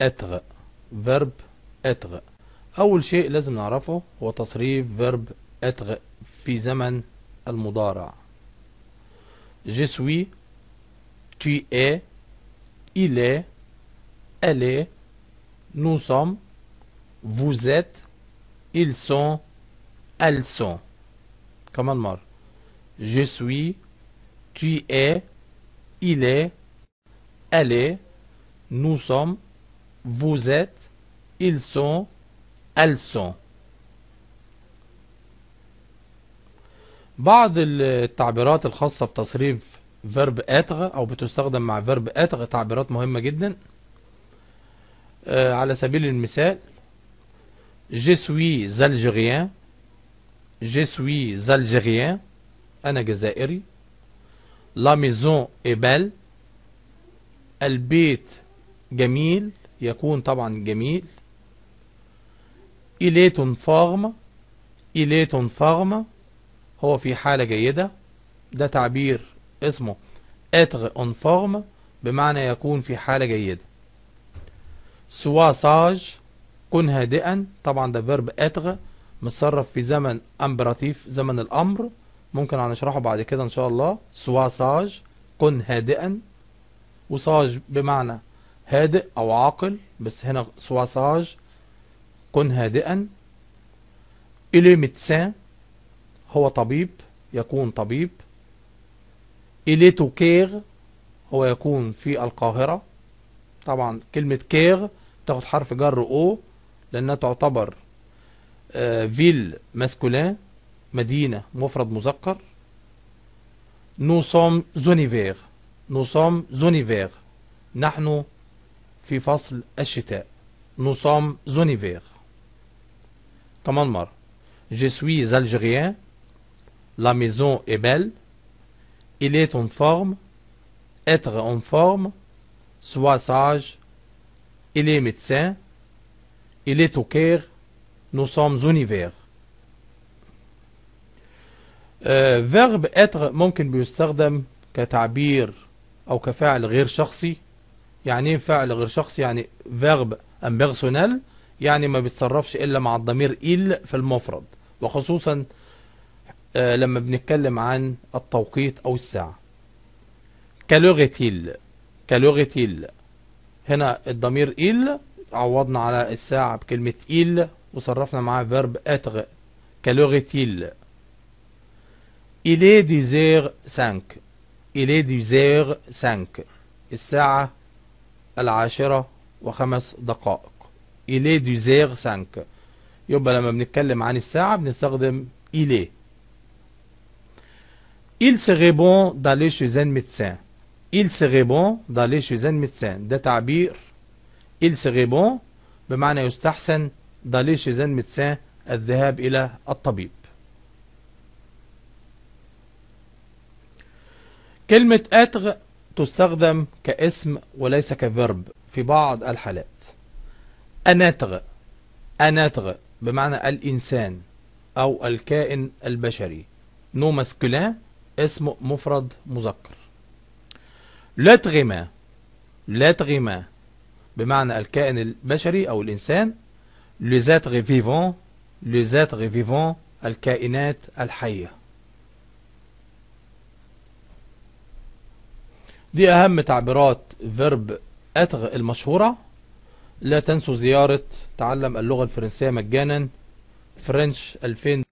être فيرب être أول شيء لازم نعرفه هو تصريف فيرب être في زمن المضارع je suis tu es il est elle est nous sommes vous êtes ils sont elles sont كمان مرة je suis tu es il est elle est nous sommes vous êtes, ils sont, elles sont. بعض التعبيرات الخاصة بتصريف فيرب اتغ او بتستخدم مع فيرب اتغ تعبيرات مهمة جدا آه، على سبيل المثال je suis algérien je suis algérien انا جزائري la maison est belle البيت جميل يكون طبعا جميل إليتون فاغم إليتون فاغم هو في حالة جيدة ده تعبير اسمه اتر اون فورم بمعنى يكون في حالة جيدة سوا ساج كن هادئا طبعا ده فيرب اتر متصرف في زمن امبراتيف زمن الامر ممكن هنشرحه بعد كده ان شاء الله سوا ساج كن هادئا وساج بمعنى هادئ أو عاقل بس هنا سواساج كن هادئا إلي ميدسان هو طبيب يكون طبيب إلي تو كير هو يكون في القاهرة طبعا كلمة كير تاخد حرف جر أو لأنها تعتبر آه، فيل ماسكولين مدينة مفرد مذكر نو سوم زونيفير نو سوم زونيفير نحن في فصل الشتاء Nous sommes en hiver. كمان مرة Je suis algérien. La maison est belle. Il est en forme. Être en forme. Sois sage. Il est médecin. Il est au Caire. Nous sommes en hiver. فيرب اتر ممكن بيستخدم كتعبير او كفاعل غير شخصي يعني ايه فعل غير شخص يعني فيرب بيرسونال يعني ما بيتصرفش الا مع الضمير إل في المفرد وخصوصا آه لما بنتكلم عن التوقيت او الساعة كالوغيتيل كالوغيتيل هنا الضمير إل عوضنا على الساعة بكلمة إل وصرفنا معاه فيرب اتغ كالوغتيل إلي ديزير سانك إلي ديزير سانك الساعة العاشرة وخمس دقائق إلي دو زيغ سانك يبقى لما بنتكلم عن الساعة بنستخدم إلي Il serait bon d'aller chez un médecin. Il serait bon d'aller chez un médecin. ده تعبير il serait bon بمعنى يستحسن d'aller chez un médecin الذهاب إلى الطبيب. كلمة être تستخدم كاسم وليس كفيرب في بعض الحالات أناتغ أناتغ بمعنى الإنسان أو الكائن البشري نو ماسكولان اسم مفرد مذكر لاتغما لاتغما بمعنى الكائن البشري أو الإنسان لزاتغ فيفون لزاتغ فيفون الكائنات الحية دي أهم تعبيرات فيرب أتغ المشهورة لا تنسوا زيارة تعلم اللغة الفرنسية مجانا فرنش 2000